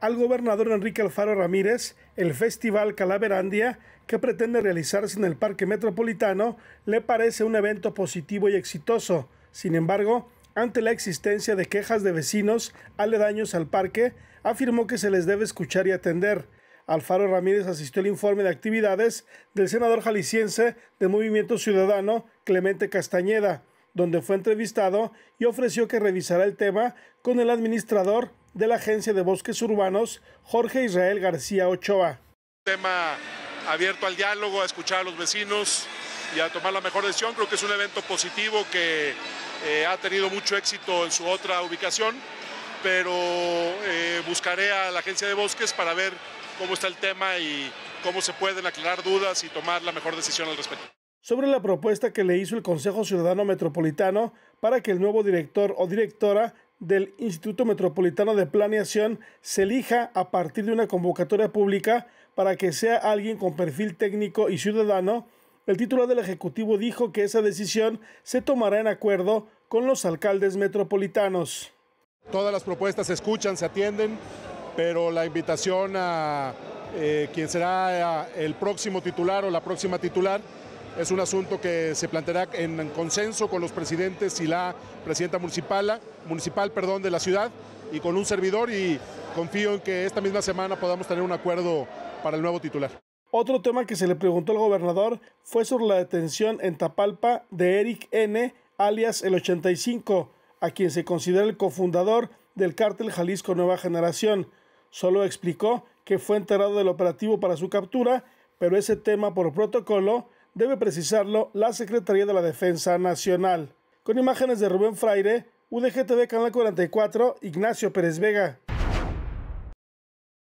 al gobernador Enrique Alfaro Ramírez el Festival Calaverandia que pretende realizarse en el Parque Metropolitano le parece un evento positivo y exitoso. Sin embargo, ante la existencia de quejas de vecinos aledaños al parque, afirmó que se les debe escuchar y atender. Alfaro Ramírez asistió al informe de actividades del senador jalisciense de Movimiento Ciudadano, Clemente Castañeda, donde fue entrevistado y ofreció que revisará el tema con el administrador de la Agencia de Bosques Urbanos, Jorge Israel García Ochoa. un Tema abierto al diálogo, a escuchar a los vecinos y a tomar la mejor decisión. Creo que es un evento positivo que eh, ha tenido mucho éxito en su otra ubicación, pero eh, buscaré a la Agencia de Bosques para ver cómo está el tema y cómo se pueden aclarar dudas y tomar la mejor decisión al respecto sobre la propuesta que le hizo el Consejo Ciudadano Metropolitano para que el nuevo director o directora del Instituto Metropolitano de Planeación se elija a partir de una convocatoria pública para que sea alguien con perfil técnico y ciudadano, el titular del Ejecutivo dijo que esa decisión se tomará en acuerdo con los alcaldes metropolitanos. Todas las propuestas se escuchan, se atienden, pero la invitación a eh, quien será eh, el próximo titular o la próxima titular es un asunto que se planteará en consenso con los presidentes y la presidenta municipal, municipal perdón, de la ciudad y con un servidor y confío en que esta misma semana podamos tener un acuerdo para el nuevo titular. Otro tema que se le preguntó al gobernador fue sobre la detención en Tapalpa de Eric N., alias el 85, a quien se considera el cofundador del cártel Jalisco Nueva Generación. Solo explicó que fue enterado del operativo para su captura, pero ese tema por protocolo debe precisarlo la Secretaría de la Defensa Nacional. Con imágenes de Rubén Fraire, UDGTV Canal 44, Ignacio Pérez Vega.